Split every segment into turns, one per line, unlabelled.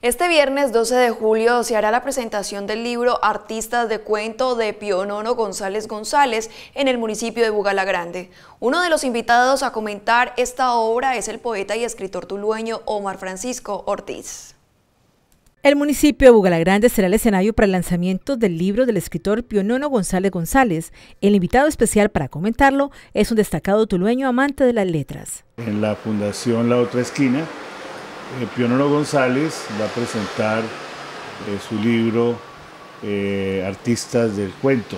Este viernes 12 de julio se hará la presentación del libro Artistas de Cuento de Pionono González González en el municipio de Bugalagrande. Uno de los invitados a comentar esta obra es el poeta y escritor tulueño Omar Francisco Ortiz. El municipio de Bugalagrande será el escenario para el lanzamiento del libro del escritor Pionono González González. El invitado especial para comentarlo es un destacado tulueño amante de las letras.
En la Fundación La Otra Esquina eh, Pionero González va a presentar eh, su libro eh, Artistas del Cuento.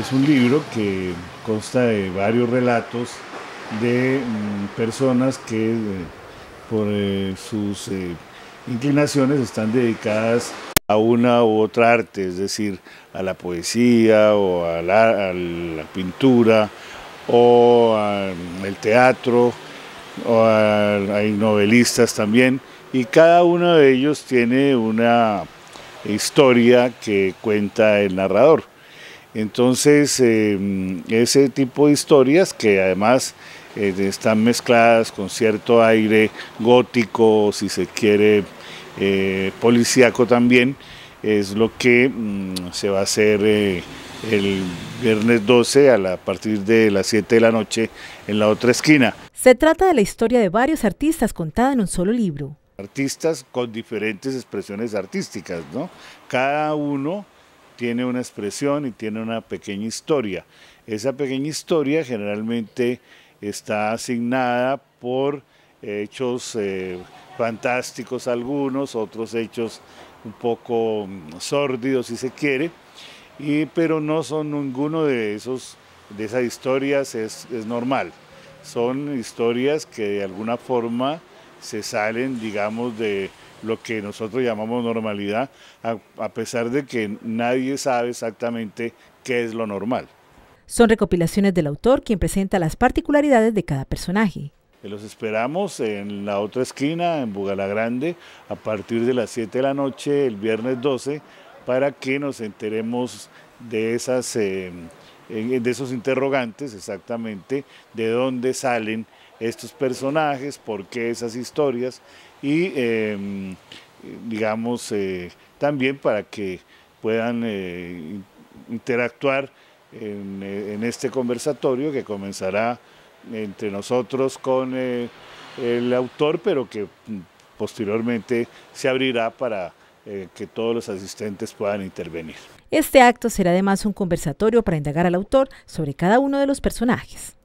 Es un libro que consta de varios relatos de mm, personas que por sus inclinaciones están dedicadas a una u otra arte, es decir, a la poesía o a la, a la pintura o al mm, teatro hay novelistas también, y cada uno de ellos tiene una historia que cuenta el narrador. Entonces, em, ese tipo de historias que además eh, están mezcladas con cierto aire gótico, si se quiere, eh, policíaco también, es lo que mm, se va a hacer eh, el viernes 12 a, partir de las 7 de la noche en la otra esquina.
Se trata de la historia de varios artistas contada en un solo libro.
Artistas con diferentes expresiones artísticas, ¿no? Cada uno tiene una expresión y tiene una pequeña historia. Esa pequeña historia generalmente está asignada por eh, hechos eh, fantásticos algunos, otros hechos un poco mm, sórdidos si se quiere, y, pero no son ninguno de, esos, de esas historias es, es normal. Son historias que de alguna forma se salen, digamos, de lo que nosotros llamamos normalidad, a, a pesar de que nadie sabe exactamente qué es lo normal.
Son recopilaciones del autor quien presenta las particularidades de cada personaje.
Los esperamos en la otra esquina, en Bugalagrande, a partir de las 7 de la noche, el viernes 12, para que nos enteremos de esas... Eh, de esos interrogantes exactamente, de dónde salen estos personajes, por qué esas historias y em, digamos eh, también para que puedan eh, interactuar en, este conversatorio que comenzará entre nosotros con el autor, pero que mm, posteriormente se abrirá para eh, que todos los asistentes puedan intervenir.
Este acto será además un conversatorio para indagar al autor sobre cada uno de los personajes.